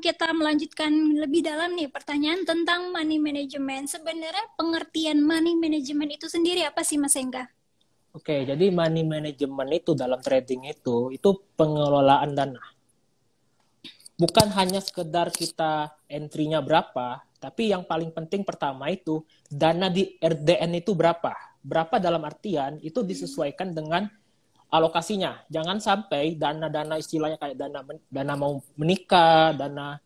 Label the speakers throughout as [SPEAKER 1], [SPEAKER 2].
[SPEAKER 1] kita melanjutkan lebih dalam nih pertanyaan tentang money management. Sebenarnya pengertian money management itu sendiri apa sih Mas Engga?
[SPEAKER 2] Oke, jadi money management itu dalam trading itu itu pengelolaan dana. Bukan hanya sekedar kita entry-nya berapa, tapi yang paling penting pertama itu dana di RDN itu berapa. Berapa dalam artian itu disesuaikan dengan alokasinya. Jangan sampai dana-dana istilahnya kayak dana dana mau menikah, dana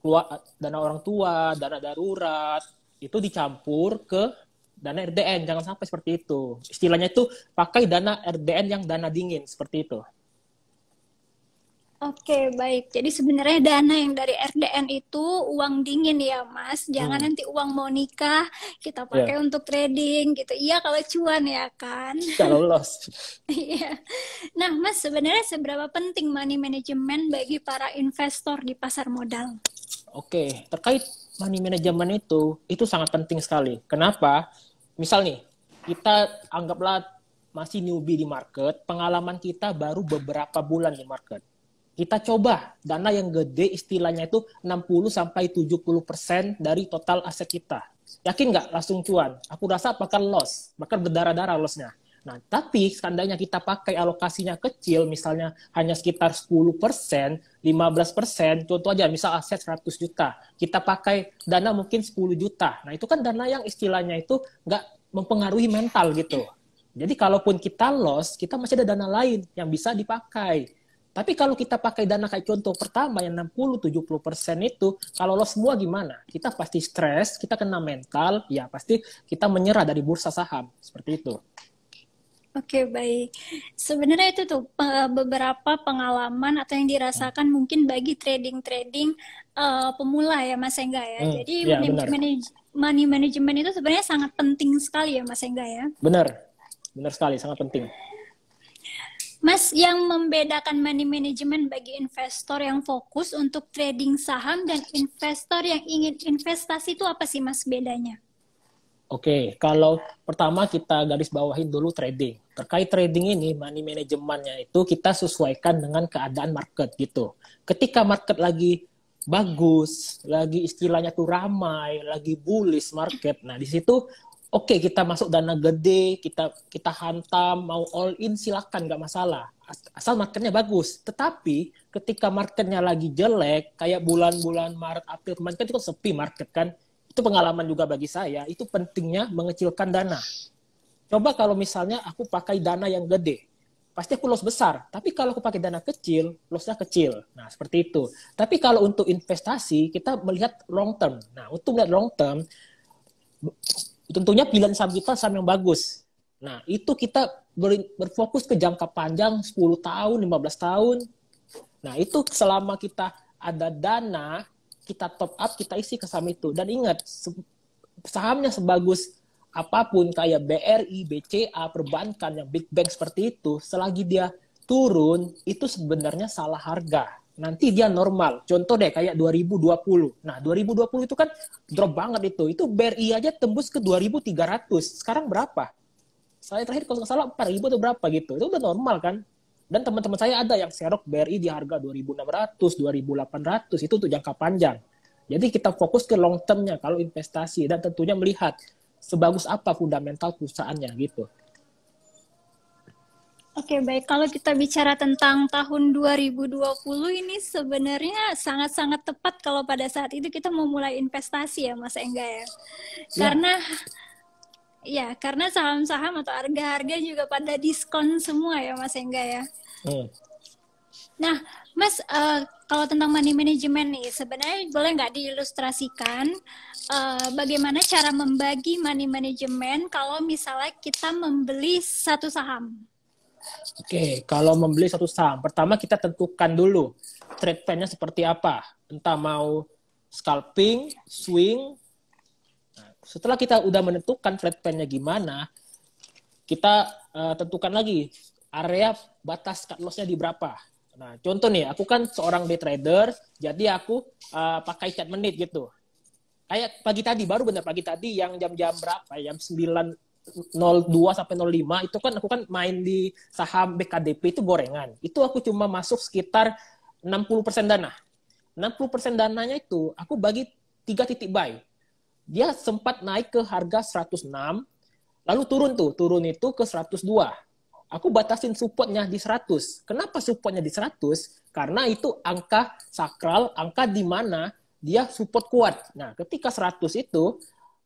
[SPEAKER 2] keluar, dana orang tua, dana darurat itu dicampur ke dana RDN. Jangan sampai seperti itu. Istilahnya itu pakai dana RDN yang dana dingin seperti itu.
[SPEAKER 1] Oke, okay, baik. Jadi sebenarnya dana yang dari RDN itu uang dingin ya, Mas. Jangan hmm. nanti uang mau nikah kita ya. pakai yeah. untuk trading gitu. Iya, kalau cuan ya kan. Kalau loss. Iya. nah, Mas, sebenarnya seberapa penting money management bagi para investor di pasar modal?
[SPEAKER 2] Oke, okay. terkait money management itu, itu sangat penting sekali. Kenapa? Misal nih, kita anggaplah masih newbie di market, pengalaman kita baru beberapa bulan di market kita coba dana yang gede istilahnya itu 60 sampai 70% dari total aset kita. Yakin nggak langsung cuan? Aku rasa bakal loss, bakal berdarah-darah lossnya. Nah, tapi seandainya kita pakai alokasinya kecil, misalnya hanya sekitar 10%, 15%, contoh aja misal aset 100 juta, kita pakai dana mungkin 10 juta. Nah, itu kan dana yang istilahnya itu nggak mempengaruhi mental gitu. Jadi kalaupun kita loss, kita masih ada dana lain yang bisa dipakai. Tapi kalau kita pakai dana kayak contoh pertama yang 60-70 persen itu, kalau lo semua gimana? Kita pasti stres, kita kena mental, ya pasti kita menyerah dari bursa saham. Seperti itu.
[SPEAKER 1] Oke okay, baik. Sebenarnya itu tuh beberapa pengalaman atau yang dirasakan mungkin bagi trading-trading uh, pemula ya Mas Engga ya. Hmm, Jadi ya, manaj money management itu sebenarnya sangat penting sekali ya Mas Engga ya.
[SPEAKER 2] Benar, benar sekali, sangat penting.
[SPEAKER 1] Mas, yang membedakan money management bagi investor yang fokus untuk trading saham dan investor yang ingin investasi itu apa sih Mas bedanya?
[SPEAKER 2] Oke, kalau pertama kita garis bawahin dulu trading. Terkait trading ini, money manajemennya itu kita sesuaikan dengan keadaan market gitu. Ketika market lagi bagus, lagi istilahnya tuh ramai, lagi bullish market. Nah, di situ oke okay, kita masuk dana gede, kita kita hantam, mau all in silakan nggak masalah. Asal marketnya bagus. Tetapi ketika marketnya lagi jelek, kayak bulan-bulan Maret, April kemarin kan itu kan sepi market kan. Itu pengalaman juga bagi saya, itu pentingnya mengecilkan dana. Coba kalau misalnya aku pakai dana yang gede, pasti aku loss besar. Tapi kalau aku pakai dana kecil, lossnya kecil. Nah, seperti itu. Tapi kalau untuk investasi, kita melihat long term. Nah, untuk melihat long term, tentunya pilihan saham kita saham yang bagus. Nah, itu kita ber, berfokus ke jangka panjang 10 tahun, 15 tahun. Nah, itu selama kita ada dana, kita top up, kita isi ke saham itu. Dan ingat, sahamnya sebagus apapun kayak BRI, BCA, perbankan yang big bank seperti itu, selagi dia turun, itu sebenarnya salah harga nanti dia normal. Contoh deh kayak 2020. Nah, 2020 itu kan drop banget itu. Itu BRI aja tembus ke 2300. Sekarang berapa? Saya terakhir kalau nggak salah 4000 atau berapa gitu. Itu udah normal kan? Dan teman-teman saya ada yang serok BRI di harga 2600, 2800 itu untuk jangka panjang. Jadi kita fokus ke long termnya kalau investasi dan tentunya melihat sebagus apa fundamental perusahaannya gitu.
[SPEAKER 1] Oke, baik. Kalau kita bicara tentang tahun 2020 ini sebenarnya sangat-sangat tepat kalau pada saat itu kita memulai investasi ya, Mas Engga ya. ya. Karena ya, karena saham-saham atau harga-harga juga pada diskon semua ya, Mas Engga ya. Hmm. Nah, Mas, uh, kalau tentang money management nih, sebenarnya boleh nggak diilustrasikan uh, bagaimana cara membagi money management kalau misalnya kita membeli satu saham?
[SPEAKER 2] Oke, kalau membeli satu saham, pertama kita tentukan dulu trade plan-nya seperti apa. Entah mau scalping, swing. Nah, setelah kita udah menentukan trade plan-nya gimana, kita uh, tentukan lagi area batas cut loss-nya di berapa. Nah, contoh nih, aku kan seorang day trader, jadi aku uh, pakai chart menit gitu. Kayak pagi tadi, baru benar pagi tadi yang jam-jam berapa, jam 9 02 sampai 05 itu kan aku kan main di saham BKDP itu gorengan. Itu aku cuma masuk sekitar 60% dana. 60% dananya itu aku bagi tiga titik buy. Dia sempat naik ke harga 106, lalu turun tuh, turun itu ke 102. Aku batasin supportnya di 100. Kenapa supportnya di 100? Karena itu angka sakral, angka di mana dia support kuat. Nah, ketika 100 itu,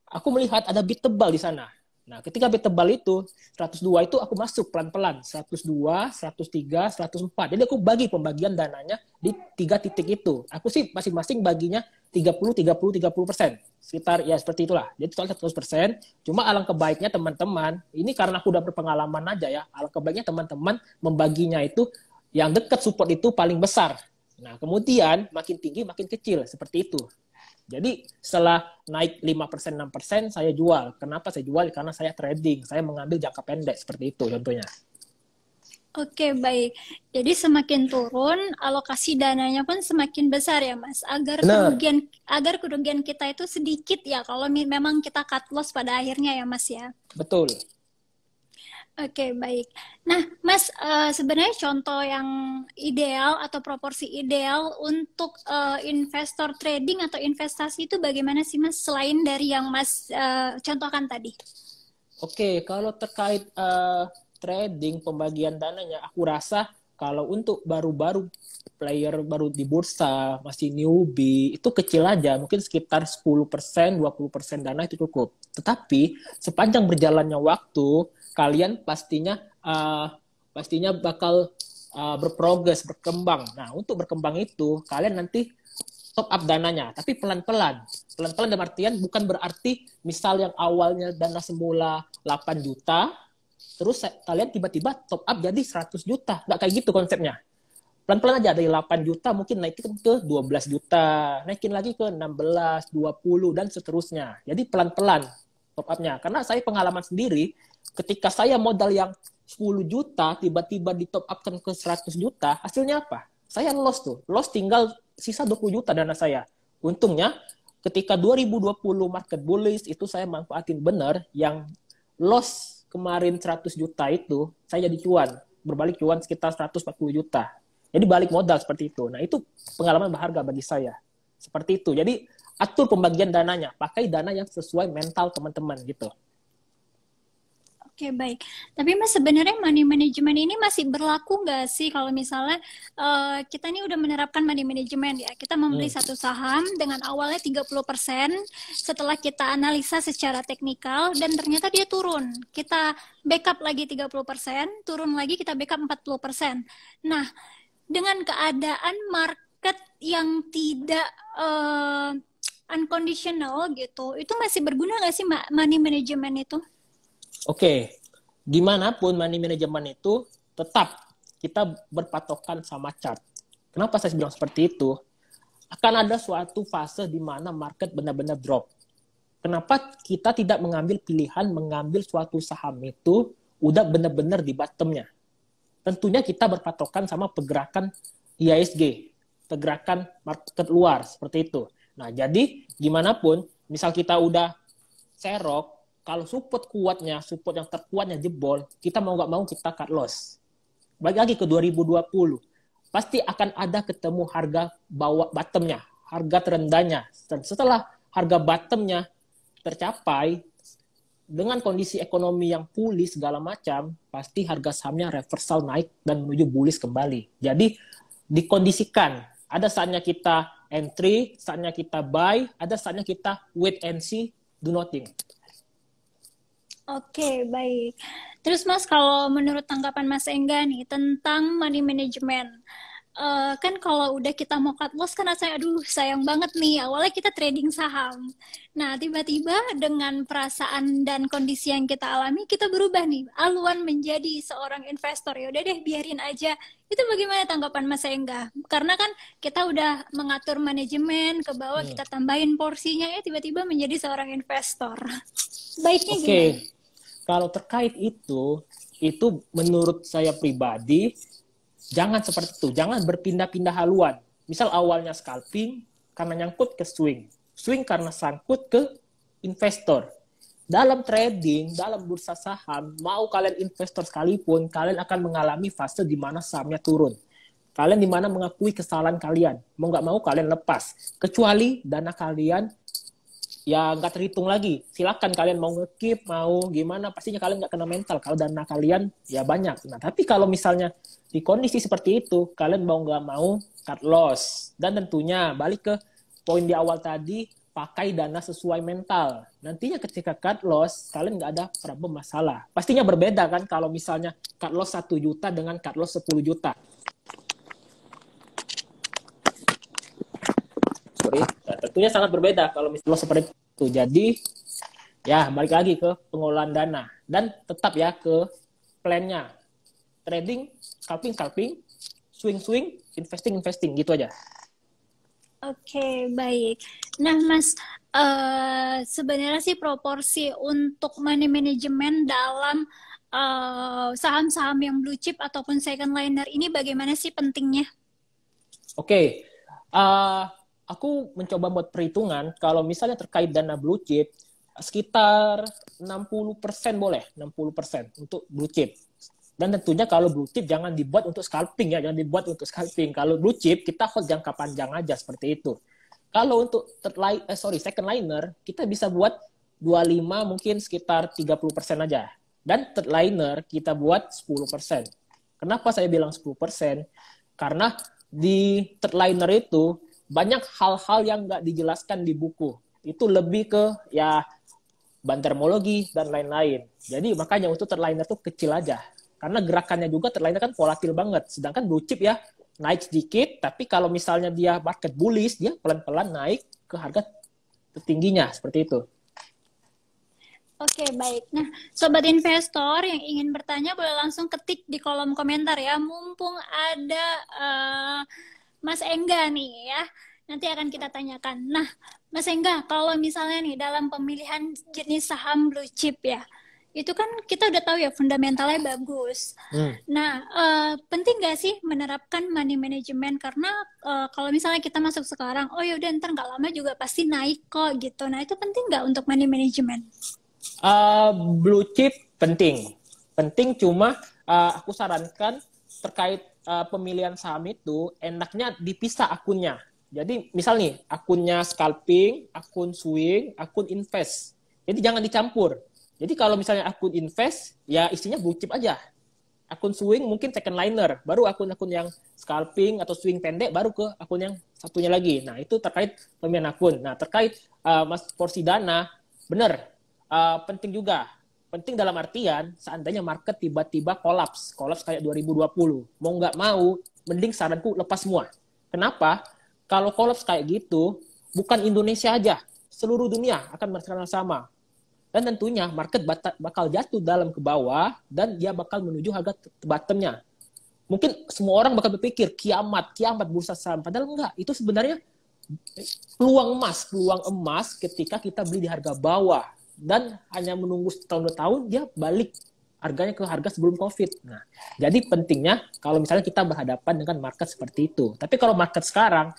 [SPEAKER 2] aku melihat ada bit tebal di sana Nah, ketika B tebal itu, 102 itu aku masuk pelan-pelan. 102, 103, 104. Jadi aku bagi pembagian dananya di tiga titik itu. Aku sih masing-masing baginya 30, 30, 30 persen. Sekitar, ya seperti itulah. Jadi total 100 persen. Cuma alang kebaiknya teman-teman, ini karena aku udah berpengalaman aja ya, alang kebaiknya teman-teman membaginya itu yang dekat support itu paling besar. Nah, kemudian makin tinggi makin kecil, seperti itu. Jadi setelah naik 5%, 6%, saya jual. Kenapa saya jual? Karena saya trading. Saya mengambil jangka pendek, seperti itu contohnya.
[SPEAKER 1] Oke, baik. Jadi semakin turun, alokasi dananya pun semakin besar ya, Mas. Agar nah. kerugian agar kerugian kita itu sedikit ya kalau memang kita cut loss pada akhirnya ya, Mas ya. Betul. Oke, okay, baik. Nah, Mas, uh, sebenarnya contoh yang ideal atau proporsi ideal untuk uh, investor trading atau investasi itu bagaimana sih, Mas, selain dari yang Mas uh, contohkan tadi?
[SPEAKER 2] Oke, okay, kalau terkait uh, trading, pembagian dananya, aku rasa kalau untuk baru-baru player baru di bursa, masih newbie, itu kecil aja, mungkin sekitar 10%, 20% dana itu cukup. Tetapi, sepanjang berjalannya waktu, kalian pastinya uh, pastinya bakal uh, berprogres, berkembang. Nah, untuk berkembang itu kalian nanti top up dananya, tapi pelan-pelan. Pelan-pelan dalam artian bukan berarti misal yang awalnya dana semula 8 juta, terus kalian tiba-tiba top up jadi 100 juta. Nggak kayak gitu konsepnya. Pelan-pelan aja dari 8 juta mungkin naikin ke 12 juta, naikin lagi ke 16, 20 dan seterusnya. Jadi pelan-pelan top up-nya. Karena saya pengalaman sendiri ketika saya modal yang 10 juta tiba-tiba di top up ke 100 juta, hasilnya apa? Saya loss tuh. Loss tinggal sisa 20 juta dana saya. Untungnya ketika 2020 market bullish itu saya manfaatin benar yang loss kemarin 100 juta itu saya jadi cuan berbalik cuan sekitar 140 juta jadi balik modal seperti itu nah itu pengalaman berharga bagi saya seperti itu jadi atur pembagian dananya pakai dana yang sesuai mental teman-teman gitu
[SPEAKER 1] Oke baik. Tapi mas sebenarnya money management ini masih berlaku nggak sih kalau misalnya uh, kita ini udah menerapkan money management ya. Kita membeli hmm. satu saham dengan awalnya 30% setelah kita analisa secara teknikal dan ternyata dia turun. Kita backup lagi 30%, turun lagi kita backup 40%. Nah, dengan keadaan market yang tidak uh, unconditional gitu, itu masih berguna nggak sih money management itu?
[SPEAKER 2] Oke, gimana pun money management itu tetap kita berpatokan sama chart. Kenapa saya bilang seperti itu? Akan ada suatu fase di mana market benar-benar drop. Kenapa kita tidak mengambil pilihan mengambil suatu saham itu udah benar-benar di bottomnya? Tentunya kita berpatokan sama pergerakan IISG, pergerakan market luar seperti itu. Nah, jadi gimana pun, misal kita udah serok, kalau support kuatnya, support yang terkuatnya jebol, kita mau nggak mau kita cut loss. Bagi lagi ke 2020, pasti akan ada ketemu harga bawah bottomnya, harga terendahnya. Dan setelah harga bottomnya tercapai, dengan kondisi ekonomi yang pulih segala macam, pasti harga sahamnya reversal naik dan menuju bullish kembali. Jadi dikondisikan, ada saatnya kita entry, saatnya kita buy, ada saatnya kita wait and see, do nothing.
[SPEAKER 1] Oke, okay, baik. Terus Mas, kalau menurut tanggapan Mas Engga nih tentang money management, uh, kan kalau udah kita mau cut loss kan rasanya aduh sayang banget nih awalnya kita trading saham nah tiba-tiba dengan perasaan dan kondisi yang kita alami kita berubah nih aluan menjadi seorang investor ya udah deh biarin aja itu bagaimana tanggapan Mas Engga karena kan kita udah mengatur manajemen ke bawah hmm. kita tambahin porsinya ya tiba-tiba menjadi seorang investor baiknya okay.
[SPEAKER 2] gimana? Kalau terkait itu, itu menurut saya pribadi, jangan seperti itu. Jangan berpindah-pindah haluan. Misal awalnya scalping, karena nyangkut ke swing. Swing karena sangkut ke investor. Dalam trading, dalam bursa saham, mau kalian investor sekalipun, kalian akan mengalami fase di mana sahamnya turun. Kalian di mana mengakui kesalahan kalian. Mau nggak mau kalian lepas. Kecuali dana kalian ya nggak terhitung lagi. Silakan kalian mau ngekip, mau gimana, pastinya kalian nggak kena mental. Kalau dana kalian ya banyak. Nah, tapi kalau misalnya di kondisi seperti itu, kalian mau nggak mau cut loss. Dan tentunya balik ke poin di awal tadi, pakai dana sesuai mental. Nantinya ketika cut loss, kalian nggak ada problem masalah. Pastinya berbeda kan kalau misalnya cut loss 1 juta dengan cut loss 10 juta. tentunya sangat berbeda kalau misalnya seperti itu. Jadi ya balik lagi ke pengolahan dana dan tetap ya ke plannya trading, scalping, scalping, swing, swing, investing, investing gitu aja.
[SPEAKER 1] Oke, okay, baik. Nah, Mas, uh, sebenarnya sih proporsi untuk money management dalam eh, saham-saham uh, yang blue chip ataupun second liner ini bagaimana sih pentingnya?
[SPEAKER 2] Oke, okay. uh, eh, aku mencoba buat perhitungan kalau misalnya terkait dana blue chip sekitar 60% boleh, 60% untuk blue chip. Dan tentunya kalau blue chip jangan dibuat untuk scalping ya, jangan dibuat untuk scalping. Kalau blue chip kita hold jangka panjang aja seperti itu. Kalau untuk third line, eh, sorry second liner kita bisa buat 25 mungkin sekitar 30% aja. Dan third liner kita buat 10%. Kenapa saya bilang 10%? Karena di third liner itu banyak hal-hal yang nggak dijelaskan di buku. Itu lebih ke ya bantermologi dan lain-lain. Jadi makanya untuk terliner tuh kecil aja. Karena gerakannya juga terliner kan volatil banget. Sedangkan blue chip ya naik sedikit, tapi kalau misalnya dia market bullish, dia pelan-pelan naik ke harga tertingginya, seperti itu.
[SPEAKER 1] Oke, baik. Nah, sobat investor yang ingin bertanya boleh langsung ketik di kolom komentar ya. Mumpung ada uh, Mas Engga nih ya. Nanti akan kita tanyakan. Nah, Mas Engga, kalau misalnya nih dalam pemilihan jenis saham blue chip ya, itu kan kita udah tahu ya fundamentalnya bagus. Hmm. Nah, uh, penting nggak sih menerapkan money management karena uh, kalau misalnya kita masuk sekarang, oh yaudah ntar nggak lama juga pasti naik kok gitu. Nah itu penting nggak untuk money management?
[SPEAKER 2] Uh, blue chip penting, penting cuma uh, aku sarankan terkait uh, pemilihan saham itu enaknya dipisah akunnya. Jadi misal nih akunnya scalping, akun swing, akun invest. Jadi jangan dicampur. Jadi kalau misalnya akun invest, ya isinya blue aja. Akun swing mungkin second liner, baru akun-akun yang scalping atau swing pendek, baru ke akun yang satunya lagi. Nah itu terkait pemilihan akun. Nah terkait uh, mas porsi dana, benar uh, eh, penting juga Penting dalam artian seandainya market tiba-tiba kolaps, kolaps kayak 2020. Mau nggak mau, mending saranku lepas semua. Kenapa? Kalau kolaps kayak gitu, bukan Indonesia aja, seluruh dunia akan merasakan hal sama. Dan tentunya market bakal jatuh dalam ke bawah dan dia bakal menuju harga bottomnya. Mungkin semua orang bakal berpikir kiamat, kiamat bursa saham. Padahal enggak, itu sebenarnya peluang emas, peluang emas ketika kita beli di harga bawah dan hanya menunggu setahun dua tahun dia balik harganya ke harga sebelum COVID. Nah, jadi pentingnya kalau misalnya kita berhadapan dengan market seperti itu. Tapi kalau market sekarang,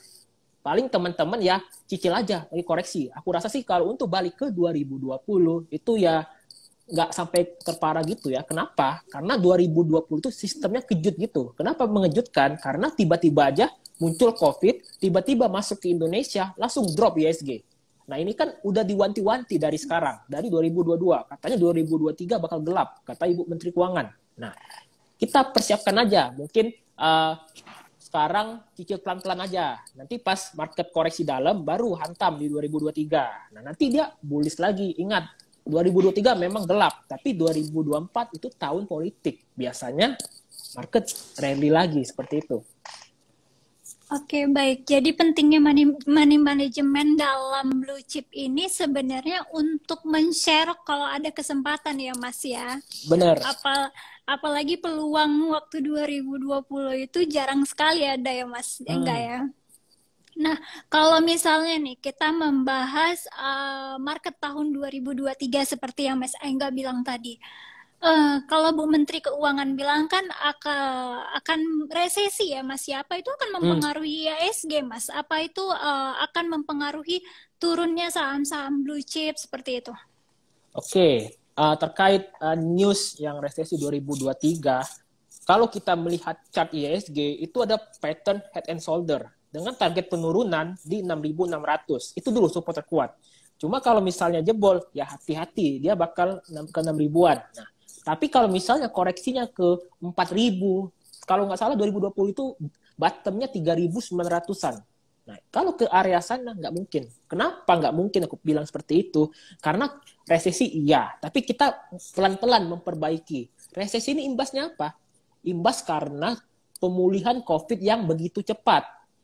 [SPEAKER 2] paling teman-teman ya cicil aja lagi koreksi. Aku rasa sih kalau untuk balik ke 2020 itu ya nggak sampai terparah gitu ya. Kenapa? Karena 2020 itu sistemnya kejut gitu. Kenapa mengejutkan? Karena tiba-tiba aja muncul COVID, tiba-tiba masuk ke Indonesia, langsung drop ISG. Nah ini kan udah diwanti-wanti dari sekarang, dari 2022. Katanya 2023 bakal gelap, kata Ibu Menteri Keuangan. Nah, kita persiapkan aja. Mungkin uh, sekarang cicil pelan-pelan aja. Nanti pas market koreksi dalam, baru hantam di 2023. Nah, nanti dia bullish lagi. Ingat, 2023 memang gelap, tapi 2024 itu tahun politik. Biasanya market rally lagi, seperti itu.
[SPEAKER 1] Oke, okay, baik. Jadi pentingnya money, money management dalam blue chip ini sebenarnya untuk men-share kalau ada kesempatan ya, Mas ya. Benar. Apal apalagi peluang waktu 2020 itu jarang sekali ada ya, Mas. Ya hmm. Enggak ya? Nah, kalau misalnya nih kita membahas uh, market tahun 2023 seperti yang Mas Enggak bilang tadi. Eh, kalau Bu Menteri Keuangan bilang kan akan, akan resesi ya Mas ya, apa itu akan hmm. mempengaruhi hmm. ISG Mas? Apa itu uh, akan mempengaruhi turunnya saham-saham blue chip seperti itu?
[SPEAKER 2] Oke, okay. uh, eh, terkait uh, news yang resesi 2023, kalau kita melihat chart ISG itu ada pattern head and shoulder dengan target penurunan di 6.600. Itu dulu support terkuat. Cuma kalau misalnya jebol, ya hati-hati, dia bakal ke 6 ribuan. Nah, tapi kalau misalnya koreksinya ke 4000, kalau nggak salah 2020 itu bottomnya 3900-an. Nah, kalau ke area sana nggak mungkin. Kenapa nggak mungkin aku bilang seperti itu? Karena resesi iya, tapi kita pelan-pelan memperbaiki. Resesi ini imbasnya apa? Imbas karena pemulihan COVID yang begitu cepat.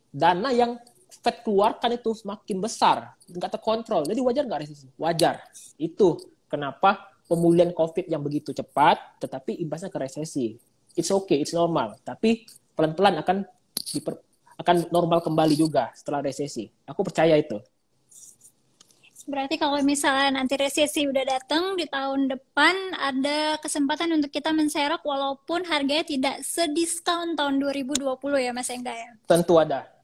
[SPEAKER 2] Dana yang Fed keluarkan itu semakin besar, nggak terkontrol. Jadi wajar nggak resesi? Wajar. Itu kenapa pemulihan COVID yang begitu cepat, tetapi imbasnya ke resesi. It's okay, it's normal. Tapi pelan-pelan akan diper, akan normal kembali juga setelah resesi. Aku percaya itu.
[SPEAKER 1] Berarti kalau misalnya nanti resesi udah datang di tahun depan ada kesempatan untuk kita menserok walaupun harganya tidak sediskon tahun 2020 ya Mas Engga ya?
[SPEAKER 2] Tentu ada.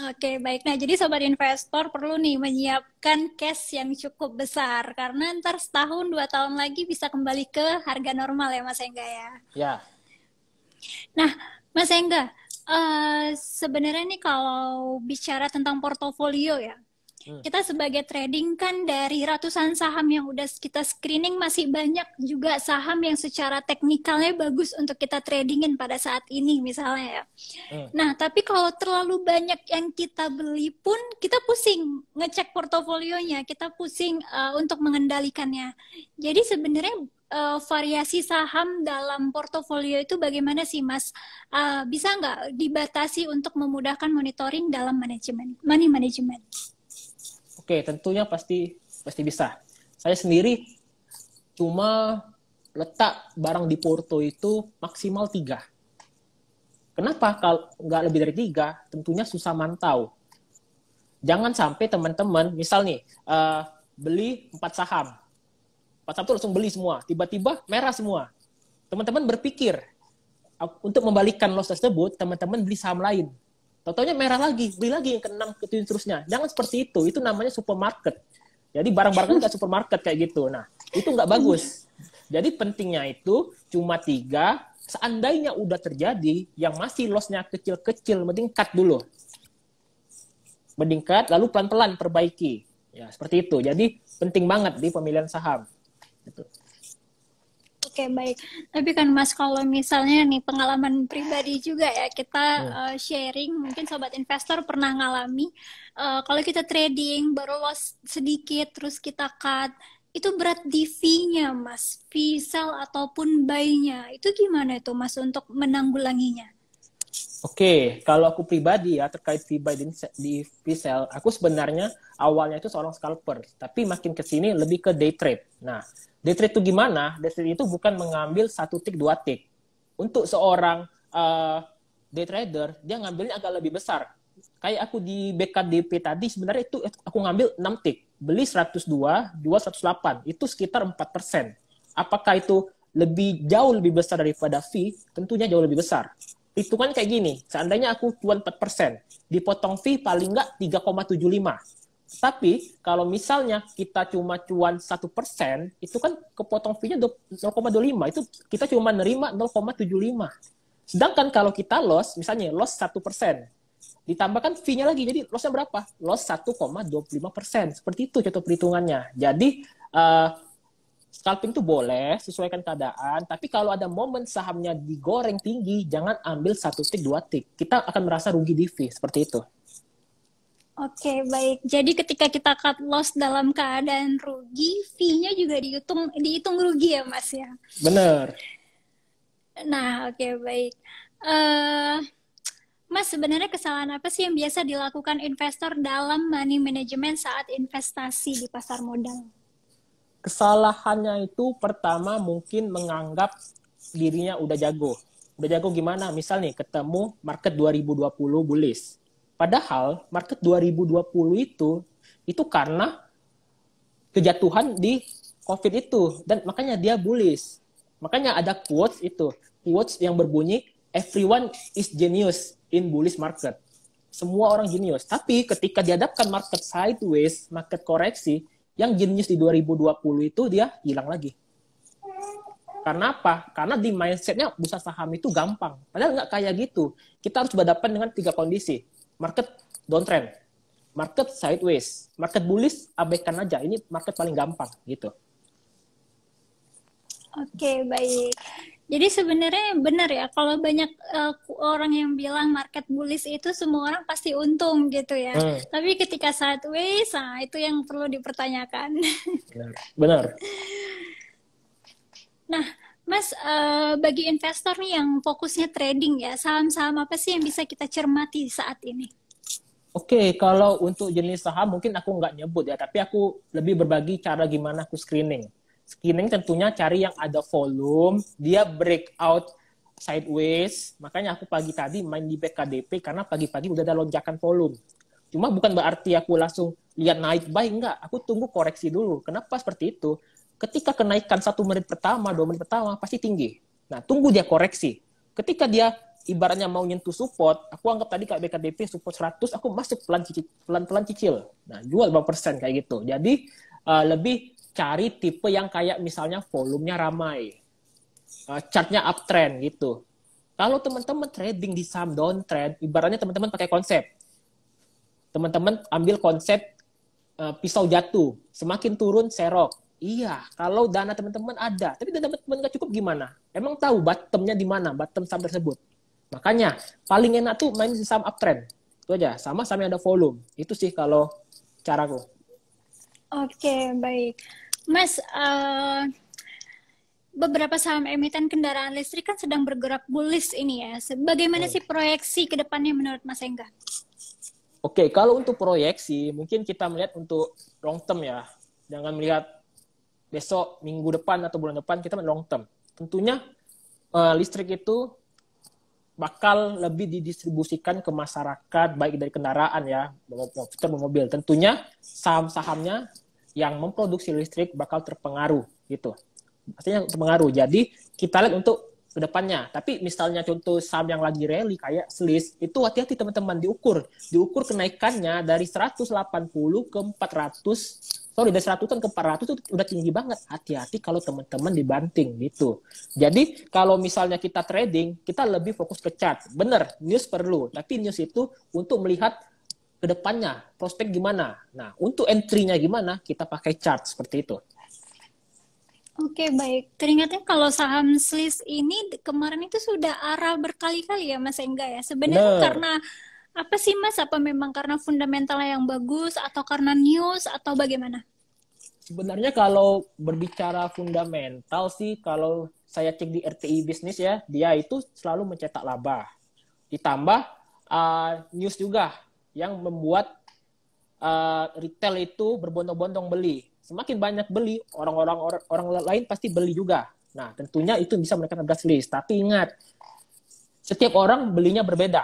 [SPEAKER 1] Oke, baik. Nah, jadi sobat investor perlu nih menyiapkan cash yang cukup besar karena ntar setahun dua tahun lagi bisa kembali ke harga normal ya, Mas Engga ya. Ya. Nah, Mas Engga, uh, sebenarnya nih kalau bicara tentang portofolio ya, Hmm. Kita sebagai trading kan dari ratusan saham yang udah kita screening masih banyak juga saham yang secara teknikalnya bagus untuk kita tradingin pada saat ini misalnya ya. Hmm. Nah, tapi kalau terlalu banyak yang kita beli pun kita pusing ngecek portofolionya, kita pusing uh, untuk mengendalikannya. Jadi sebenarnya uh, variasi saham dalam portofolio itu bagaimana sih, Mas? Uh, bisa nggak dibatasi untuk memudahkan monitoring dalam manajemen money management?
[SPEAKER 2] Oke, tentunya pasti pasti bisa. Saya sendiri cuma letak barang di Porto itu maksimal tiga. Kenapa kalau nggak lebih dari tiga? Tentunya susah mantau. Jangan sampai teman-teman, misal nih, uh, beli empat saham. Empat saham itu langsung beli semua. Tiba-tiba merah semua. Teman-teman berpikir, untuk membalikkan loss tersebut, teman-teman beli saham lain Totonya merah lagi, beli lagi yang keenam, ketujuh terusnya. Jangan seperti itu. Itu namanya supermarket. Jadi barang barangnya nggak supermarket kayak gitu. Nah, itu nggak bagus. Jadi pentingnya itu cuma tiga. Seandainya udah terjadi, yang masih lossnya kecil-kecil, mending cut dulu. Mending cut, lalu pelan-pelan perbaiki. Ya, seperti itu. Jadi penting banget di pemilihan saham. Gitu.
[SPEAKER 1] Oke, baik. Tapi kan Mas kalau misalnya nih pengalaman pribadi juga ya kita yeah. Iya. uh, sharing mungkin sobat investor pernah ngalami uh, kalau kita trading baru loss sedikit terus kita cut itu berat di fee-nya mas, fee sell ataupun buy-nya itu gimana itu mas untuk menanggulanginya?
[SPEAKER 2] Oke, kalau aku pribadi ya terkait fee buy di, di fee sell, aku sebenarnya awalnya itu seorang scalper, tapi makin ke sini lebih ke day trade. Nah, Day trade itu gimana? Day trade itu bukan mengambil satu tick dua tick. Untuk seorang uh, eh, day trader, dia ngambilnya agak lebih besar. Kayak aku di BKDP tadi sebenarnya itu aku ngambil 6 tick. Beli 102, jual 108. Itu sekitar 4%. Apakah itu lebih jauh lebih besar daripada fee? Tentunya jauh lebih besar. Hitungan kayak gini, seandainya aku cuan 4%, dipotong fee paling nggak lima. Tapi kalau misalnya kita cuma cuan satu persen, itu kan kepotong fee-nya 0,25. Itu kita cuma nerima 0,75. Sedangkan kalau kita loss, misalnya loss satu persen, ditambahkan fee-nya lagi, jadi lossnya berapa? Loss 1,25 persen. Seperti itu contoh perhitungannya. Jadi uh, scalping itu boleh, sesuaikan keadaan. Tapi kalau ada momen sahamnya digoreng tinggi, jangan ambil satu tik dua tik. Kita akan merasa rugi di fee seperti itu.
[SPEAKER 1] Oke, okay, baik. Jadi ketika kita cut loss dalam keadaan rugi, fee-nya juga dihitung dihitung rugi ya, Mas ya. Benar. Nah, oke okay, baik. Uh, Mas, sebenarnya kesalahan apa sih yang biasa dilakukan investor dalam money management saat investasi di pasar modal?
[SPEAKER 2] Kesalahannya itu pertama mungkin menganggap dirinya udah jago. Udah jago gimana? Misal nih ketemu market 2020 bullish Padahal market 2020 itu itu karena kejatuhan di COVID itu dan makanya dia bullish. Makanya ada quotes itu, quotes yang berbunyi everyone is genius in bullish market. Semua orang genius. Tapi ketika dihadapkan market sideways, market koreksi, yang genius di 2020 itu dia hilang lagi. Karena apa? Karena di mindsetnya bursa saham itu gampang. Padahal nggak kayak gitu. Kita harus berhadapan dengan tiga kondisi market downtrend, market sideways, market bullish abaikan aja. Ini market paling gampang gitu.
[SPEAKER 1] Oke, okay, baik. Jadi sebenarnya benar ya kalau banyak uh, orang yang bilang market bullish itu semua orang pasti untung gitu ya. Hmm. Tapi ketika sideways, nah itu yang perlu dipertanyakan.
[SPEAKER 2] Benar. benar.
[SPEAKER 1] Nah, Mas, uh, bagi investor nih yang fokusnya trading ya, saham-saham apa sih yang bisa kita cermati saat ini?
[SPEAKER 2] Oke, okay, kalau untuk jenis saham mungkin aku nggak nyebut ya, tapi aku lebih berbagi cara gimana aku screening. Screening tentunya cari yang ada volume, dia breakout sideways, makanya aku pagi tadi main di BKDP karena pagi-pagi udah ada lonjakan volume. Cuma bukan berarti aku langsung lihat naik baik enggak, aku tunggu koreksi dulu. Kenapa seperti itu? Ketika kenaikan satu menit pertama, dua menit pertama pasti tinggi. Nah, tunggu dia koreksi. Ketika dia ibaratnya mau nyentuh support, aku anggap tadi kayak BKDP support 100, aku masuk pelan cicil, pelan-pelan cicil. Nah, jual berapa persen kayak gitu. Jadi, uh, lebih cari tipe yang kayak misalnya volumenya ramai. Uh, chartnya uptrend gitu. Kalau teman-teman trading di saham downtrend, ibaratnya teman-teman pakai konsep. Teman-teman ambil konsep uh, pisau jatuh, semakin turun serok, Iya, kalau dana teman-teman ada, tapi dana teman-teman nggak cukup gimana? Emang tahu bottomnya di mana, bottom saham tersebut? Makanya paling enak tuh main di saham uptrend. Itu aja, sama sama ada volume. Itu sih kalau caraku.
[SPEAKER 1] Oke, baik. Mas, uh, beberapa saham emiten kendaraan listrik kan sedang bergerak bullish ini ya. Bagaimana hmm. sih proyeksi ke depannya menurut Mas Engga?
[SPEAKER 2] Oke, kalau untuk proyeksi, mungkin kita melihat untuk long term ya. Jangan melihat besok, minggu depan atau bulan depan kita long term. Tentunya uh, listrik itu bakal lebih didistribusikan ke masyarakat baik dari kendaraan ya komputer mobil tentunya saham-sahamnya yang memproduksi listrik bakal terpengaruh gitu pastinya terpengaruh jadi kita lihat untuk kedepannya. Tapi misalnya contoh saham yang lagi rally kayak selis itu hati-hati teman-teman diukur, diukur kenaikannya dari 180 ke 400, sorry dari 100 kan ke 400 itu udah tinggi banget. Hati-hati kalau teman-teman dibanting gitu. Jadi kalau misalnya kita trading, kita lebih fokus ke chart. Bener, news perlu, tapi news itu untuk melihat kedepannya prospek gimana. Nah, untuk entry-nya gimana, kita pakai chart seperti itu.
[SPEAKER 1] Oke, okay, baik. Teringatnya kalau saham SLIS ini kemarin itu sudah arah berkali-kali ya Mas Engga ya. Sebenarnya nah. karena apa sih Mas? Apa memang karena fundamentalnya yang bagus atau karena news atau bagaimana?
[SPEAKER 2] Sebenarnya kalau berbicara fundamental sih kalau saya cek di RTI bisnis ya, dia itu selalu mencetak laba. Ditambah uh, news juga yang membuat uh, retail itu berbondong-bondong beli semakin banyak beli orang-orang orang, lain pasti beli juga. Nah, tentunya itu bisa menekan harga list. Tapi ingat, setiap orang belinya berbeda.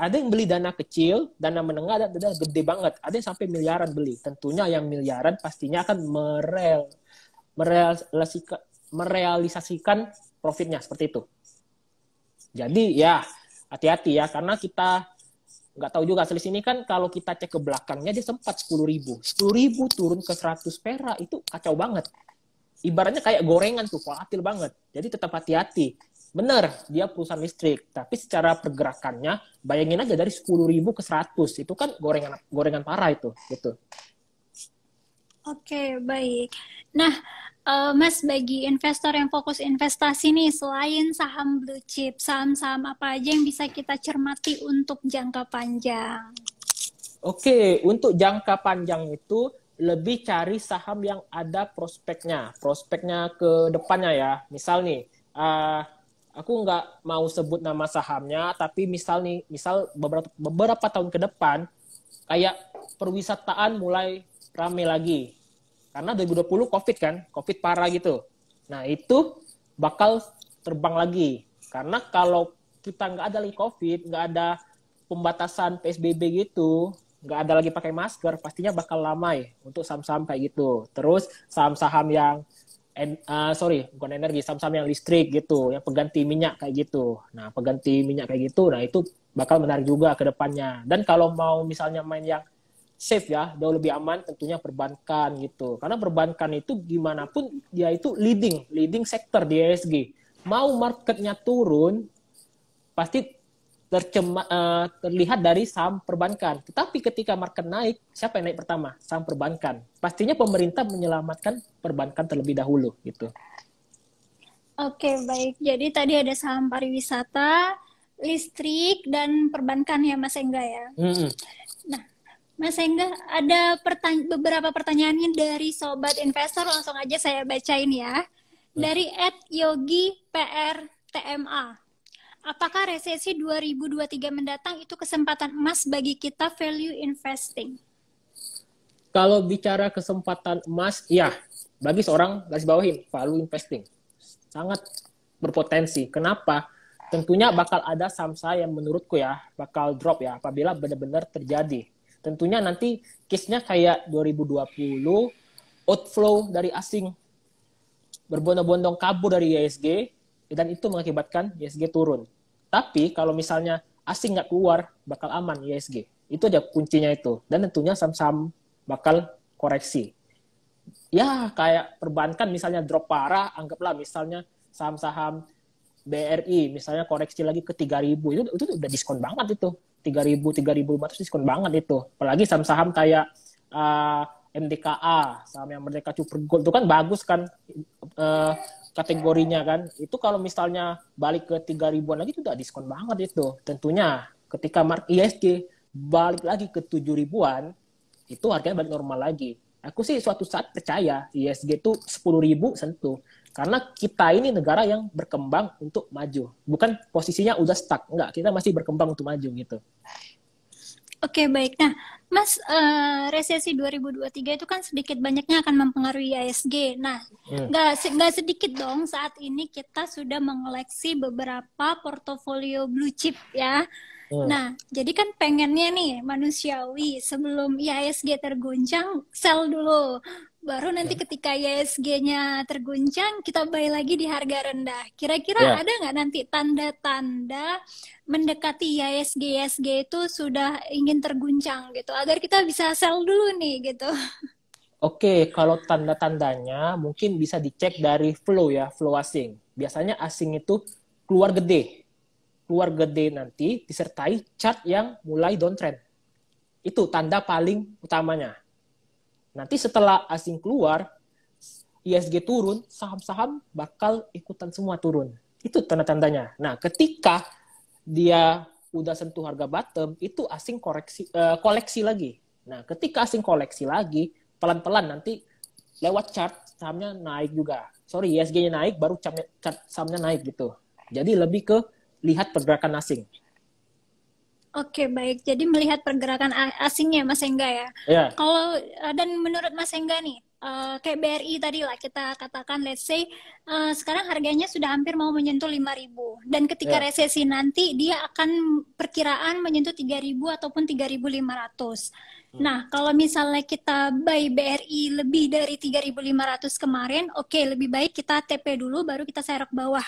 [SPEAKER 2] Ada yang beli dana kecil, dana menengah, dan dana gede banget. Ada yang sampai miliaran beli. Tentunya yang miliaran pastinya akan merel, merealisasikan, merealisasikan profitnya seperti itu. Jadi ya hati-hati ya karena kita nggak tahu juga selisih ini kan kalau kita cek ke belakangnya dia sempat 10 ribu 10 ribu turun ke 100 perak itu kacau banget ibaratnya kayak gorengan tuh volatil banget jadi tetap hati-hati bener dia perusahaan listrik tapi secara pergerakannya bayangin aja dari 10 ribu ke 100 itu kan gorengan gorengan parah itu gitu
[SPEAKER 1] Oke, baik. Nah, Uh, Mas, bagi investor yang fokus investasi nih, selain saham blue chip, saham-saham apa aja yang bisa kita cermati untuk jangka panjang?
[SPEAKER 2] Oke, untuk jangka panjang itu lebih cari saham yang ada prospeknya, prospeknya ke depannya ya. Misal nih, uh, aku nggak mau sebut nama sahamnya, tapi misal nih, misal beberapa beberapa tahun ke depan kayak perwisataan mulai rame lagi karena 2020 COVID kan, COVID parah gitu. Nah, itu bakal terbang lagi. Karena kalau kita nggak ada lagi COVID, nggak ada pembatasan PSBB gitu, nggak ada lagi pakai masker, pastinya bakal lama ya untuk saham-saham kayak gitu. Terus saham-saham yang en, uh, sorry bukan energi saham-saham yang listrik gitu yang pengganti minyak kayak gitu nah pengganti minyak kayak gitu nah itu bakal menarik juga ke depannya dan kalau mau misalnya main yang safe ya, jauh lebih aman tentunya perbankan gitu. Karena perbankan itu gimana pun dia itu leading, leading sektor di ESG. Mau marketnya turun, pasti tercema, eh, terlihat dari saham perbankan. Tetapi ketika market naik, siapa yang naik pertama? Saham perbankan. Pastinya pemerintah menyelamatkan perbankan terlebih dahulu gitu.
[SPEAKER 1] Oke, baik. Jadi tadi ada saham pariwisata, listrik, dan perbankan ya Mas Engga ya? Mm -hmm. Mas Engga, ada pertanya beberapa pertanyaannya dari sobat investor langsung aja saya bacain ya. Dari Ed Yogi PR TMA. Apakah resesi 2023 mendatang itu kesempatan emas bagi kita value investing?
[SPEAKER 2] Kalau bicara kesempatan emas, ya bagi seorang garis bawahin value investing sangat berpotensi. Kenapa? Tentunya bakal ada samsa yang menurutku ya bakal drop ya apabila benar-benar terjadi tentunya nanti case-nya kayak 2020 outflow dari asing berbondong-bondong kabur dari ISG dan itu mengakibatkan ISG turun. Tapi kalau misalnya asing nggak keluar, bakal aman ISG. Itu aja kuncinya itu. Dan tentunya saham-saham bakal koreksi. Ya, kayak perbankan misalnya drop parah, anggaplah misalnya saham-saham BRI misalnya koreksi lagi ke 3000 itu itu udah diskon banget itu tiga tiga ribu 3000 3500 diskon banget itu. Apalagi saham-saham kayak uh, eh, MDKA, saham yang mereka Super Gold itu kan bagus kan uh, kategorinya kan. Itu kalau misalnya balik ke tiga ribuan lagi itu udah diskon banget itu. Tentunya ketika mark ISG e balik lagi ke tujuh ribuan itu harganya balik normal lagi. Aku sih suatu saat percaya ISG e itu ribu sentuh. Karena kita ini negara yang berkembang untuk maju, bukan posisinya udah stuck, enggak. Kita masih berkembang untuk maju gitu.
[SPEAKER 1] Oke, okay, baik. Nah, Mas, uh, resesi 2023 itu kan sedikit banyaknya akan mempengaruhi ISG. Nah, hmm. nggak hmm. nggak sedikit dong saat ini kita sudah mengoleksi beberapa portofolio blue chip ya. Nah, jadi kan pengennya nih manusiawi sebelum IASG terguncang, sell dulu. Baru nanti hmm. ketika IASG-nya terguncang, kita buy lagi di harga rendah. Kira-kira yeah. ada nggak nanti tanda-tanda mendekati IASG ISG itu sudah ingin terguncang gitu, agar kita bisa sell dulu nih gitu.
[SPEAKER 2] Oke, okay, kalau tanda-tandanya mungkin bisa dicek dari flow ya, flow asing. Biasanya asing itu keluar gede keluar gede nanti disertai chart yang mulai downtrend. Itu tanda paling utamanya. Nanti setelah asing keluar, ISG turun, saham-saham bakal ikutan semua turun. Itu tanda-tandanya. Nah, ketika dia udah sentuh harga bottom, itu asing koreksi uh, koleksi lagi. Nah, ketika asing koleksi lagi, pelan-pelan nanti lewat chart sahamnya naik juga. Sorry, ISG-nya naik, baru chart, chart sahamnya naik gitu. Jadi lebih ke lihat pergerakan asing.
[SPEAKER 1] Oke baik, jadi melihat pergerakan asingnya Mas Engga ya. Yeah. Kalau eh, dan menurut Mas Engga nih, uh, kayak BRI tadi lah kita katakan, let's say uh, sekarang harganya sudah hampir mau menyentuh 5.000 dan ketika yeah. resesi nanti dia akan perkiraan menyentuh 3.000 ataupun 3.500. Hmm. Nah kalau misalnya kita buy BRI lebih dari 3.500 kemarin, oke okay, lebih baik kita TP dulu baru kita serok bawah.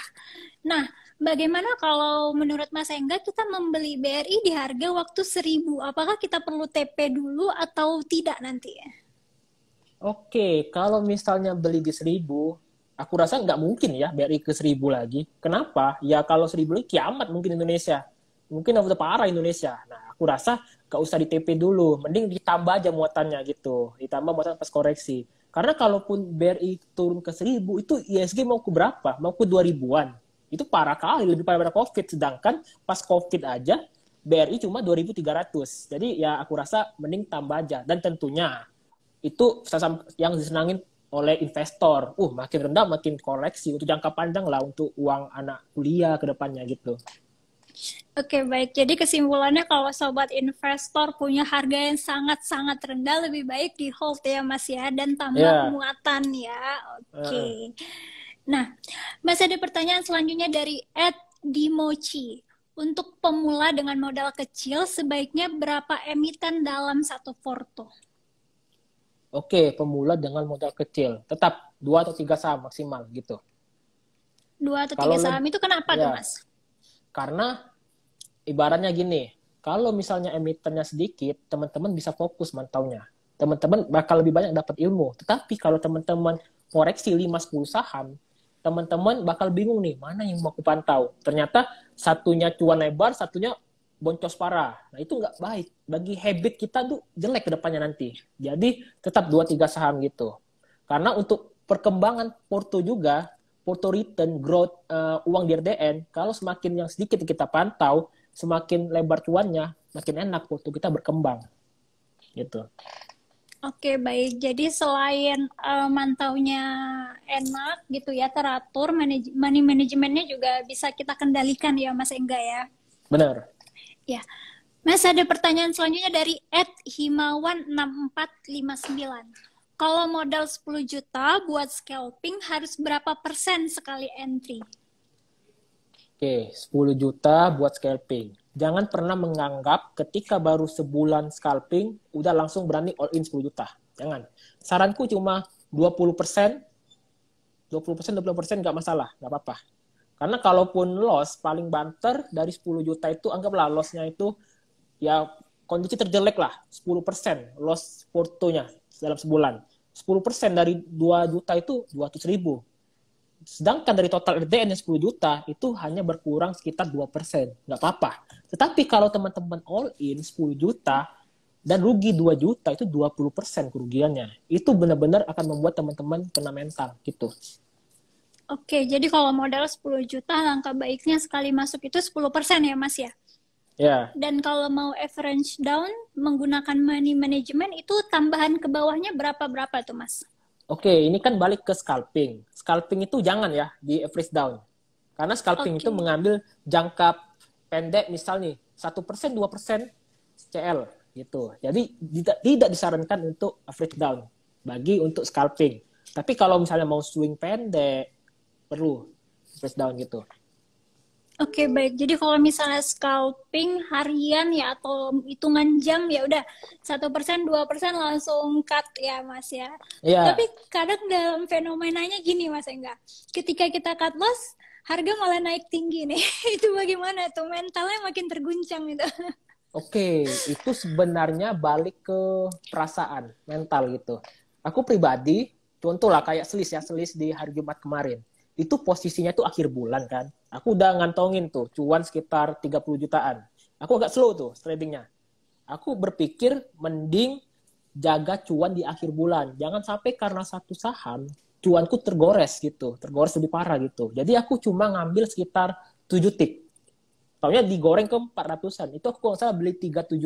[SPEAKER 1] Nah bagaimana kalau menurut Mas Engga kita membeli BRI di harga waktu 1000? Apakah kita perlu TP dulu atau tidak nanti ya?
[SPEAKER 2] Oke, kalau misalnya beli di 1000, aku rasa nggak mungkin ya BRI ke 1000 lagi. Kenapa? Ya kalau 1000 lagi kiamat mungkin Indonesia. Mungkin udah parah Indonesia. Nah, aku rasa nggak usah di TP dulu. Mending ditambah aja muatannya gitu. Ditambah muatan pas koreksi. Karena kalaupun BRI turun ke 1000, itu ISG mau ke berapa? Mau ke 2000-an itu parah kali lebih parah pada Covid sedangkan pas Covid aja BRI cuma 2.300. Jadi ya aku rasa mending tambah aja dan tentunya itu yang disenangin oleh investor. Uh, makin rendah makin koleksi untuk jangka panjang lah untuk uang anak kuliah ke depannya gitu.
[SPEAKER 1] Oke, baik. Jadi kesimpulannya kalau sobat investor punya harga yang sangat-sangat rendah lebih baik di hold ya Mas ya dan tambah yeah. muatan ya. Oke. Okay. Uh. Nah, masih ada pertanyaan selanjutnya dari Ed Dimochi. Untuk pemula dengan modal kecil, sebaiknya berapa emiten dalam satu porto?
[SPEAKER 2] Oke, pemula dengan modal kecil. Tetap dua atau tiga saham maksimal gitu.
[SPEAKER 1] Dua atau kalau tiga saham itu kenapa ya, Mas?
[SPEAKER 2] Karena ibaratnya gini, kalau misalnya emitennya sedikit, teman-teman bisa fokus mantaunya. Teman-teman bakal lebih banyak dapat ilmu. Tetapi kalau teman-teman koreksi 5-10 saham, teman-teman bakal bingung nih mana yang mau kupantau. Ternyata satunya cuan lebar, satunya boncos parah. Nah itu nggak baik bagi habit kita tuh jelek kedepannya nanti. Jadi tetap dua tiga saham gitu. Karena untuk perkembangan porto juga porto return growth uh, uang di RDN kalau semakin yang sedikit kita pantau semakin lebar cuannya makin enak porto kita berkembang gitu.
[SPEAKER 1] Oke baik, jadi selain uh, mantaunya enak gitu ya teratur, manaj money manajemennya juga bisa kita kendalikan ya Mas Engga ya. Benar. Ya, Mas ada pertanyaan selanjutnya dari Ed Himawan 6459. Kalau modal 10 juta buat scalping harus berapa persen sekali entry?
[SPEAKER 2] Oke, 10 juta buat scalping jangan pernah menganggap ketika baru sebulan scalping udah langsung berani all in 10 juta. Jangan. Saranku cuma 20 persen, 20 persen, 20 persen nggak masalah, nggak apa-apa. Karena kalaupun loss paling banter dari 10 juta itu anggaplah lossnya itu ya kondisi terjelek lah 10 persen loss portonya dalam sebulan. 10 persen dari 2 juta itu 200 ribu. Sedangkan dari total RDN yang 10 juta itu hanya berkurang sekitar 2%. persen. Nggak apa-apa. Tetapi kalau teman-teman all in 10 juta dan rugi 2 juta itu 20% persen kerugiannya. Itu benar-benar akan membuat teman-teman kena mental gitu.
[SPEAKER 1] Oke, jadi kalau modal 10 juta langkah baiknya sekali masuk itu 10% persen ya Mas ya? Yeah. Dan kalau mau average down menggunakan money management itu tambahan ke bawahnya berapa-berapa tuh Mas?
[SPEAKER 2] Oke, okay, ini kan balik ke scalping. Scalping itu jangan ya di average down. Karena scalping okay. itu mengambil jangka pendek misalnya nih 1%, 2% CL gitu. Jadi tidak tidak disarankan untuk average down bagi untuk scalping. Tapi kalau misalnya mau swing pendek perlu average down gitu.
[SPEAKER 1] Oke okay, baik, jadi kalau misalnya scalping harian ya atau hitungan jam ya udah satu persen dua persen langsung cut ya mas ya. Yeah. Tapi kadang dalam fenomenanya gini mas enggak, ketika kita cut loss harga malah naik tinggi nih, itu bagaimana tuh mentalnya makin terguncang gitu.
[SPEAKER 2] Oke, okay, itu sebenarnya balik ke perasaan mental gitu. Aku pribadi contoh lah kayak selis ya selis di hari Jumat kemarin itu posisinya tuh akhir bulan kan. Aku udah ngantongin tuh cuan sekitar 30 jutaan. Aku agak slow tuh tradingnya. Aku berpikir mending jaga cuan di akhir bulan. Jangan sampai karena satu saham cuanku tergores gitu, tergores lebih parah gitu. Jadi aku cuma ngambil sekitar 7 tip. Taunya digoreng ke 400-an. Itu aku kalau salah beli 370,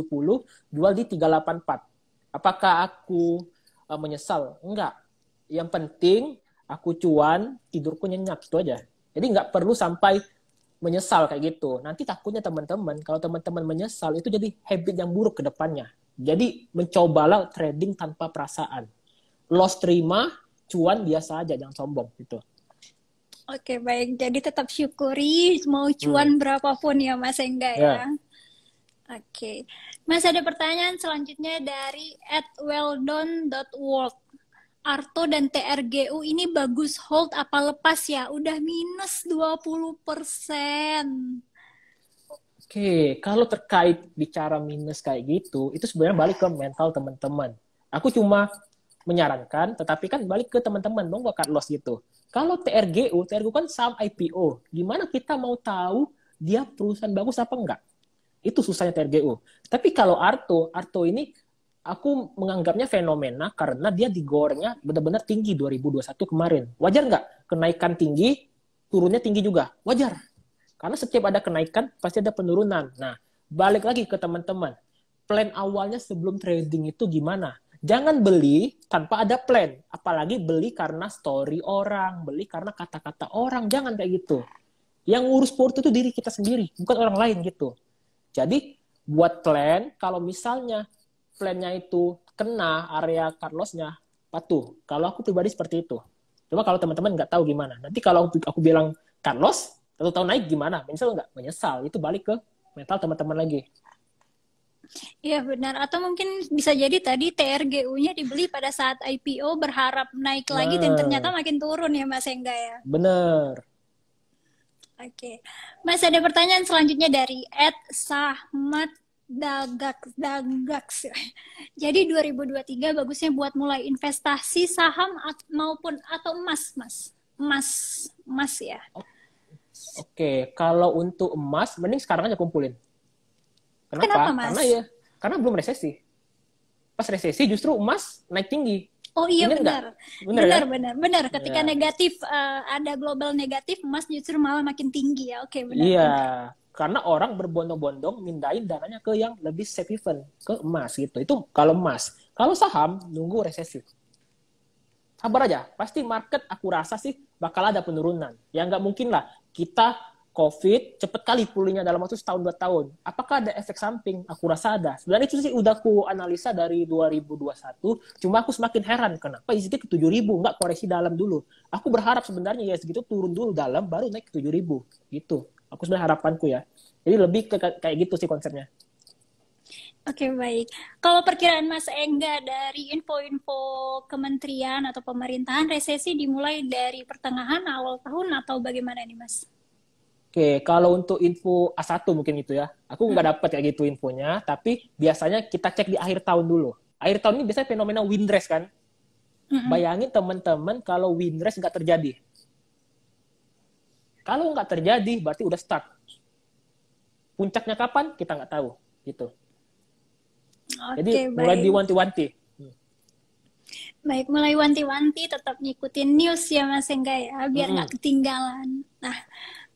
[SPEAKER 2] jual di 384. Apakah aku eh, menyesal? Enggak. Yang penting aku cuan, tidurku nyenyak itu aja. Jadi nggak perlu sampai menyesal kayak gitu. Nanti takutnya teman-teman, kalau teman-teman menyesal itu jadi habit yang buruk ke depannya. Jadi mencobalah trading tanpa perasaan. Loss terima, cuan biasa aja, jangan sombong gitu.
[SPEAKER 1] Oke baik, jadi tetap syukuri mau cuan hmm. berapapun ya Mas Engga yeah. ya. Oke, Mas ada pertanyaan selanjutnya dari atwelldone.world. welldone.world Arto dan TRGU ini bagus hold apa lepas ya? Udah minus 20 persen.
[SPEAKER 2] Oke, kalau terkait bicara minus kayak gitu, itu sebenarnya balik ke mental teman-teman. Aku cuma menyarankan, tetapi kan balik ke teman-teman dong cut loss gitu. Kalau TRGU, TRGU kan saham IPO. Gimana kita mau tahu dia perusahaan bagus apa enggak? Itu susahnya TRGU. Tapi kalau Arto, Arto ini aku menganggapnya fenomena karena dia digorengnya benar-benar tinggi 2021 kemarin. Wajar nggak kenaikan tinggi, turunnya tinggi juga? Wajar. Karena setiap ada kenaikan, pasti ada penurunan. Nah, balik lagi ke teman-teman. Plan awalnya sebelum trading itu gimana? Jangan beli tanpa ada plan. Apalagi beli karena story orang, beli karena kata-kata orang. Jangan kayak gitu. Yang ngurus port itu diri kita sendiri, bukan orang lain gitu. Jadi, buat plan, kalau misalnya plannya itu kena area Carlosnya patuh. Kalau aku pribadi seperti itu. Cuma kalau teman-teman nggak tahu gimana. Nanti kalau aku, bilang Carlos satu tahu naik gimana? Menyesal nggak? Menyesal. Itu balik ke mental teman-teman lagi.
[SPEAKER 1] Iya benar. Atau mungkin bisa jadi tadi TRGU-nya dibeli pada saat IPO berharap naik lagi dan ternyata makin turun ya Mas Engga ya.
[SPEAKER 2] Benar.
[SPEAKER 1] Oke. Okay. Mas ada pertanyaan selanjutnya dari Ed Sahmat dagak dagak sih. Jadi 2023 bagusnya buat mulai investasi saham maupun atau emas, Mas. Emas, emas ya.
[SPEAKER 2] Oke, kalau untuk emas mending sekarang aja kumpulin. Kenapa? Kenapa mas? Karena ya, karena belum resesi. Pas resesi justru emas naik tinggi.
[SPEAKER 1] Oh iya benar. Benar benar kan? benar. benar. Ketika ya. negatif uh, ada global negatif emas justru malah makin tinggi ya. Oke, okay, benar. Iya. Benar
[SPEAKER 2] karena orang berbondong-bondong mindahin dananya ke yang lebih safe haven ke emas gitu itu kalau emas kalau saham nunggu resesi sabar aja pasti market aku rasa sih bakal ada penurunan ya nggak mungkin lah kita covid cepet kali pulihnya dalam waktu setahun dua tahun apakah ada efek samping aku rasa ada sebenarnya itu sih udah aku analisa dari 2021 cuma aku semakin heran kenapa ISG ke 7000 nggak koreksi dalam dulu aku berharap sebenarnya ya segitu turun dulu dalam baru naik ke 7000 gitu Aku sebenarnya harapanku ya. Jadi lebih ke kayak gitu sih
[SPEAKER 1] konsepnya. Oke okay, baik. Kalau perkiraan Mas Engga dari info-info kementerian atau pemerintahan resesi dimulai dari pertengahan awal tahun atau bagaimana nih Mas?
[SPEAKER 2] Oke, okay, kalau untuk info A1 mungkin gitu ya. Aku nggak hmm. dapat kayak gitu infonya, tapi biasanya kita cek di akhir tahun dulu. Akhir tahun ini biasanya fenomena windres kan. Hmm. Bayangin teman-teman kalau windres nggak terjadi. Kalau nggak terjadi, berarti udah start. Puncaknya kapan? Kita nggak tahu. Gitu.
[SPEAKER 1] Okay, Jadi mulai diwanti-wanti. Baik, mulai wanti-wanti tetap ngikutin news ya Mas Engga ya, biar nggak -hmm. ketinggalan. Nah,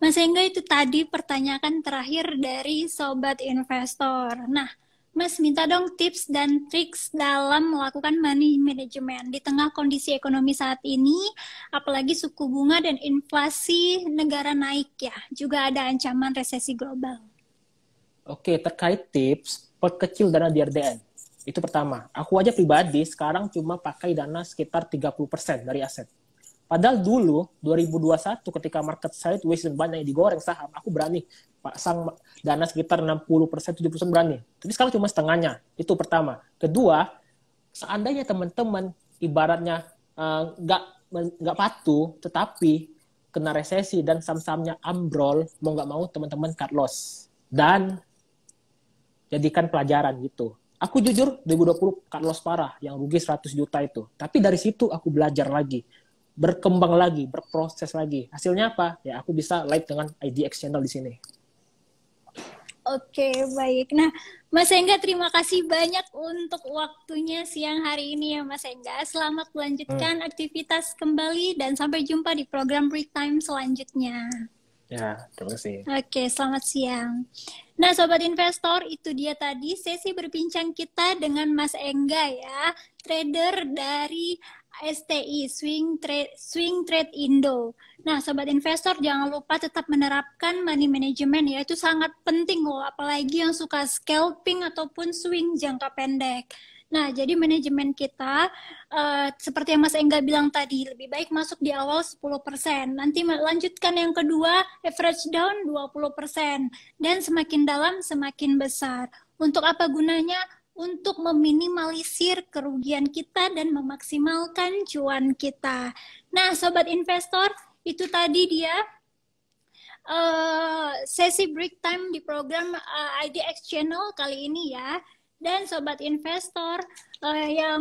[SPEAKER 1] Mas Engga itu tadi pertanyaan terakhir dari Sobat Investor. Nah, Mas minta dong tips dan triks dalam melakukan money management di tengah kondisi ekonomi saat ini, apalagi suku bunga dan inflasi negara naik ya, juga ada ancaman resesi global.
[SPEAKER 2] Oke, terkait tips, pot kecil dana di RDN. Itu pertama. Aku aja pribadi sekarang cuma pakai dana sekitar 30% dari aset. Padahal dulu 2021 ketika market sideways dan banyak digoreng saham, aku berani pasang dana sekitar 60 persen, 70 persen berani. Tapi sekarang cuma setengahnya. Itu pertama. Kedua, seandainya teman-teman ibaratnya eh, nggak uh, nggak patuh, tetapi kena resesi dan saham-sahamnya ambrol, mau nggak mau teman-teman cut loss dan jadikan pelajaran gitu. Aku jujur 2020 cut loss parah yang rugi 100 juta itu. Tapi dari situ aku belajar lagi, berkembang lagi, berproses lagi. Hasilnya apa? Ya aku bisa live dengan IDX channel di sini.
[SPEAKER 1] Oke, baik. Nah, Mas Engga terima kasih banyak untuk waktunya siang hari ini ya Mas Engga. Selamat melanjutkan hmm. aktivitas kembali dan sampai jumpa di program Break Time selanjutnya.
[SPEAKER 2] Ya, terima kasih.
[SPEAKER 1] Oke, selamat siang. Nah, Sobat Investor, itu dia tadi sesi berbincang kita dengan Mas Engga ya, trader dari STI Swing Trade Swing Trade Indo. Nah, sobat investor jangan lupa tetap menerapkan money management ya. Itu sangat penting loh, apalagi yang suka scalping ataupun swing jangka pendek. Nah, jadi manajemen kita uh, seperti yang Mas Engga bilang tadi, lebih baik masuk di awal 10%. Nanti lanjutkan yang kedua, average down 20%. Dan semakin dalam, semakin besar. Untuk apa gunanya? untuk meminimalisir kerugian kita dan memaksimalkan cuan kita. Nah, sobat investor, itu tadi dia uh, sesi break time di program uh, eh, IDX Channel kali ini ya. Dan sobat investor uh, yang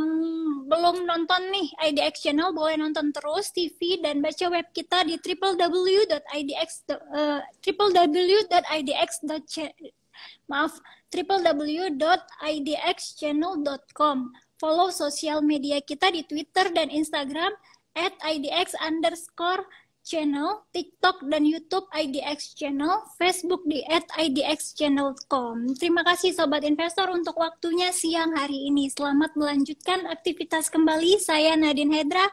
[SPEAKER 1] belum nonton nih IDX Channel boleh nonton terus TV dan baca web kita di www.idx uh, www.idx.ch maaf www.idxchannel.com. Follow sosial media kita di Twitter dan Instagram at IDX underscore channel, TikTok dan YouTube IDX channel, Facebook di at IDX Terima kasih Sobat Investor untuk waktunya siang hari ini. Selamat melanjutkan aktivitas kembali. Saya Nadine Hedra,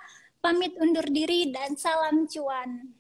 [SPEAKER 1] pamit undur diri dan salam cuan.